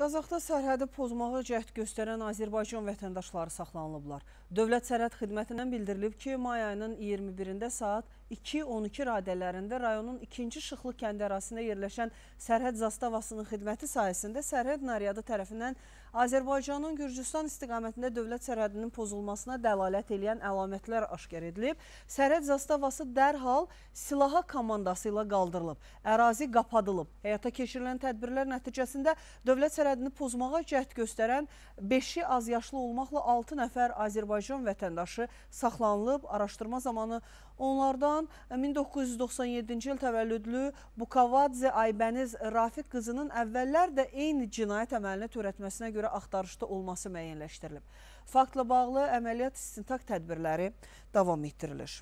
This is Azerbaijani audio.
Qazaxda sərhədi pozmağa cəhd göstərən Azərbaycan vətəndaşları saxlanılıblar. Dövlət Sərhəd Xidmətindən bildirilib ki, may ayının 21-də saat 2.12 radələrində rayonun 2-ci Şıxlı kəndi ərazisində yerləşən sərhəd zastavasının xidməti sayəsində sərhəd naryada tərəfindən Azərbaycanın Gürcüstan istiqamətində dövlət sərhədinin pozulmasına dəlalət edən əlamətlər aşkar edilib. Sərhəd zastavası dərhal silaha komandası ilə qaldırılıb, ərazi qapadılıb. Həyata keçirilən tədbirlər nəticəsində dövlət sərhəd sərhədini pozmağa cəhd göstərən 5-i azyaşlı olmaqla 6 nəfər Azərbaycan vətəndaşı saxlanılıb. Araşdırma zamanı onlardan 1997-ci il təvəllüdlü Bukavadze Aybəniz Rafiq qızının əvvəllər də eyni cinayət əməlini törətməsinə görə axtarışda olması müəyyənləşdirilib. Faktla bağlı əməliyyat istintak tədbirləri davam etdirilir.